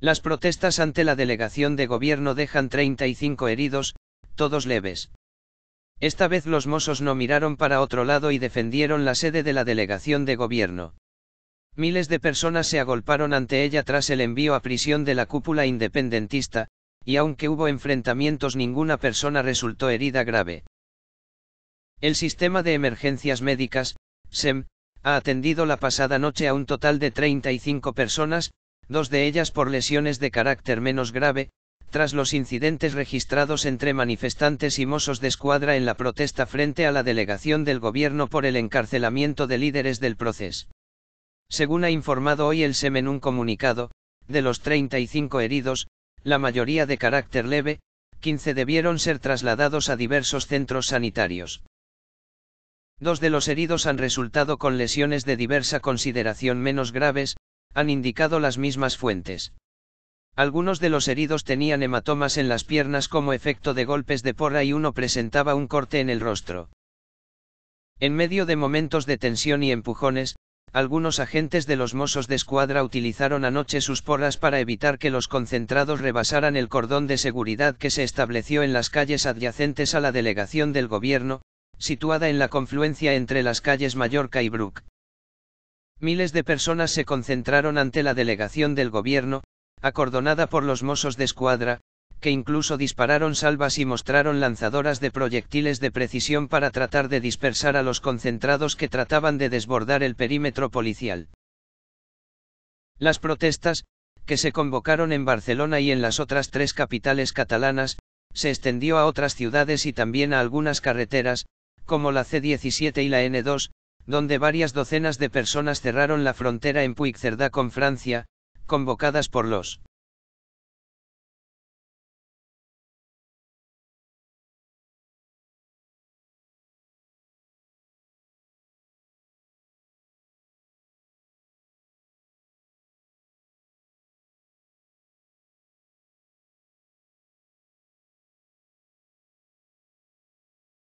Las protestas ante la delegación de gobierno dejan 35 heridos, todos leves. Esta vez los mozos no miraron para otro lado y defendieron la sede de la delegación de gobierno. Miles de personas se agolparon ante ella tras el envío a prisión de la cúpula independentista, y aunque hubo enfrentamientos ninguna persona resultó herida grave. El sistema de emergencias médicas, SEM, ha atendido la pasada noche a un total de 35 personas, dos de ellas por lesiones de carácter menos grave, tras los incidentes registrados entre manifestantes y mozos de escuadra en la protesta frente a la delegación del gobierno por el encarcelamiento de líderes del proceso. Según ha informado hoy el SEM en un comunicado, de los 35 heridos, la mayoría de carácter leve, 15 debieron ser trasladados a diversos centros sanitarios. Dos de los heridos han resultado con lesiones de diversa consideración menos graves, han indicado las mismas fuentes. Algunos de los heridos tenían hematomas en las piernas como efecto de golpes de porra y uno presentaba un corte en el rostro. En medio de momentos de tensión y empujones, algunos agentes de los mozos de Escuadra utilizaron anoche sus porras para evitar que los concentrados rebasaran el cordón de seguridad que se estableció en las calles adyacentes a la delegación del gobierno, situada en la confluencia entre las calles Mallorca y Brook. Miles de personas se concentraron ante la delegación del gobierno, acordonada por los mozos de escuadra, que incluso dispararon salvas y mostraron lanzadoras de proyectiles de precisión para tratar de dispersar a los concentrados que trataban de desbordar el perímetro policial. Las protestas, que se convocaron en Barcelona y en las otras tres capitales catalanas, se extendió a otras ciudades y también a algunas carreteras, como la C17 y la N2, donde varias docenas de personas cerraron la frontera en Puigcerdá con Francia, convocadas por los